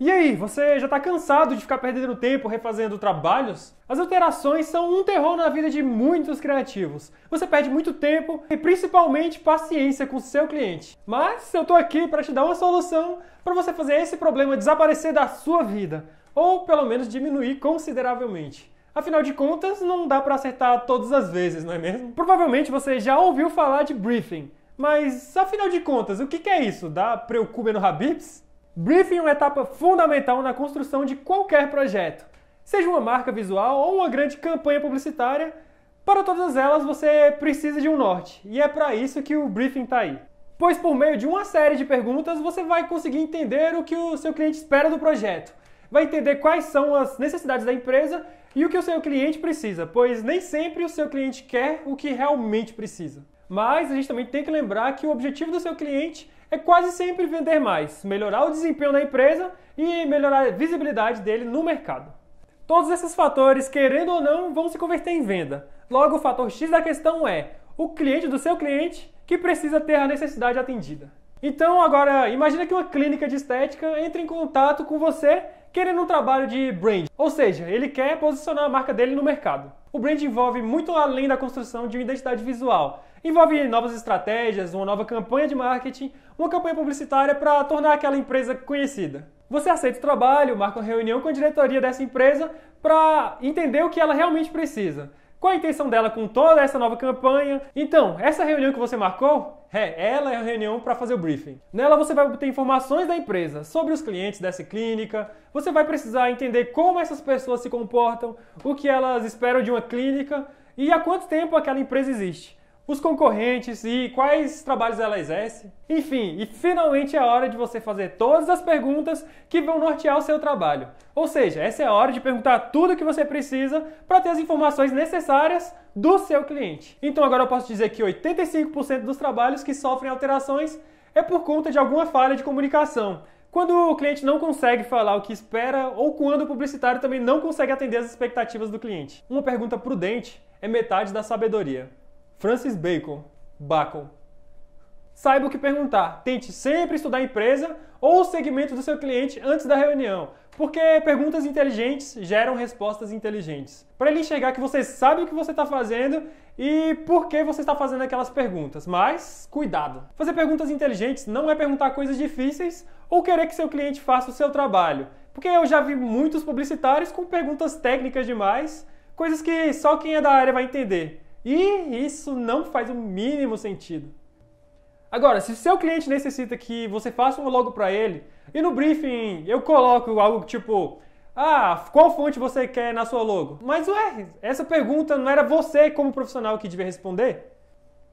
E aí, você já está cansado de ficar perdendo tempo refazendo trabalhos? As alterações são um terror na vida de muitos criativos. Você perde muito tempo e principalmente paciência com seu cliente. Mas eu estou aqui para te dar uma solução para você fazer esse problema desaparecer da sua vida, ou pelo menos diminuir consideravelmente. Afinal de contas, não dá para acertar todas as vezes, não é mesmo? Provavelmente você já ouviu falar de briefing, mas afinal de contas, o que é isso? Dá preocupa no Habibs? Briefing é uma etapa fundamental na construção de qualquer projeto, seja uma marca visual ou uma grande campanha publicitária. Para todas elas, você precisa de um norte, e é para isso que o briefing está aí. Pois, por meio de uma série de perguntas, você vai conseguir entender o que o seu cliente espera do projeto, vai entender quais são as necessidades da empresa e o que o seu cliente precisa, pois nem sempre o seu cliente quer o que realmente precisa. Mas a gente também tem que lembrar que o objetivo do seu cliente é quase sempre vender mais, melhorar o desempenho da empresa e melhorar a visibilidade dele no mercado. Todos esses fatores, querendo ou não, vão se converter em venda. Logo, o fator X da questão é o cliente do seu cliente que precisa ter a necessidade atendida. Então, agora, imagina que uma clínica de estética entre em contato com você querendo um trabalho de brand, ou seja, ele quer posicionar a marca dele no mercado. O brand envolve muito além da construção de uma identidade visual. Envolve novas estratégias, uma nova campanha de marketing, uma campanha publicitária para tornar aquela empresa conhecida. Você aceita o trabalho, marca uma reunião com a diretoria dessa empresa para entender o que ela realmente precisa. Qual a intenção dela com toda essa nova campanha? Então, essa reunião que você marcou, é, ela é a reunião para fazer o briefing. Nela você vai obter informações da empresa sobre os clientes dessa clínica, você vai precisar entender como essas pessoas se comportam, o que elas esperam de uma clínica e há quanto tempo aquela empresa existe os concorrentes e quais trabalhos ela exerce. Enfim, e finalmente é a hora de você fazer todas as perguntas que vão nortear o seu trabalho. Ou seja, essa é a hora de perguntar tudo o que você precisa para ter as informações necessárias do seu cliente. Então agora eu posso dizer que 85% dos trabalhos que sofrem alterações é por conta de alguma falha de comunicação. Quando o cliente não consegue falar o que espera ou quando o publicitário também não consegue atender as expectativas do cliente. Uma pergunta prudente é metade da sabedoria. Francis Bacon. Bacon. Saiba o que perguntar. Tente sempre estudar a empresa ou o segmento do seu cliente antes da reunião, porque perguntas inteligentes geram respostas inteligentes. Para ele enxergar que você sabe o que você está fazendo e por que você está fazendo aquelas perguntas, mas cuidado. Fazer perguntas inteligentes não é perguntar coisas difíceis ou querer que seu cliente faça o seu trabalho, porque eu já vi muitos publicitários com perguntas técnicas demais, coisas que só quem é da área vai entender. E isso não faz o mínimo sentido. Agora, se seu cliente necessita que você faça um logo para ele, e no briefing eu coloco algo tipo: Ah, qual fonte você quer na sua logo? Mas ué, essa pergunta não era você como profissional que devia responder?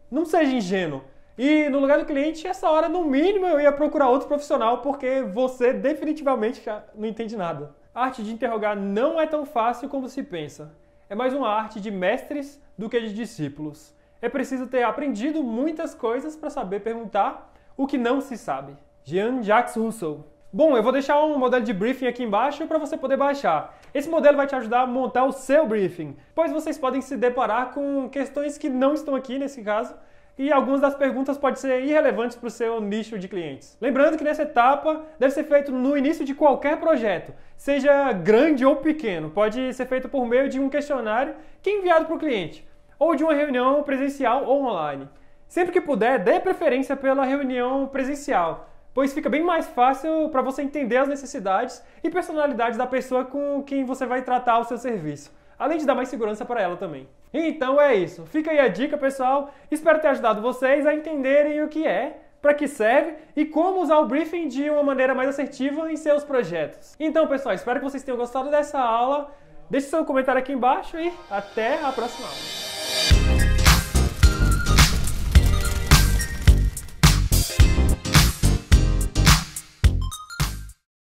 Não seja ingênuo. E no lugar do cliente, essa hora no mínimo eu ia procurar outro profissional porque você definitivamente não entende nada. A arte de interrogar não é tão fácil como se pensa. É mais uma arte de mestres do que de discípulos. É preciso ter aprendido muitas coisas para saber perguntar o que não se sabe. Jean-Jacques Rousseau. Bom, eu vou deixar um modelo de briefing aqui embaixo para você poder baixar. Esse modelo vai te ajudar a montar o seu briefing, pois vocês podem se deparar com questões que não estão aqui nesse caso e algumas das perguntas podem ser irrelevantes para o seu nicho de clientes. Lembrando que nessa etapa deve ser feito no início de qualquer projeto, seja grande ou pequeno. Pode ser feito por meio de um questionário que é enviado para o cliente, ou de uma reunião presencial ou online. Sempre que puder, dê preferência pela reunião presencial, pois fica bem mais fácil para você entender as necessidades e personalidades da pessoa com quem você vai tratar o seu serviço além de dar mais segurança para ela também. Então é isso. Fica aí a dica, pessoal. Espero ter ajudado vocês a entenderem o que é, para que serve e como usar o briefing de uma maneira mais assertiva em seus projetos. Então, pessoal, espero que vocês tenham gostado dessa aula. Deixe seu comentário aqui embaixo e até a próxima aula.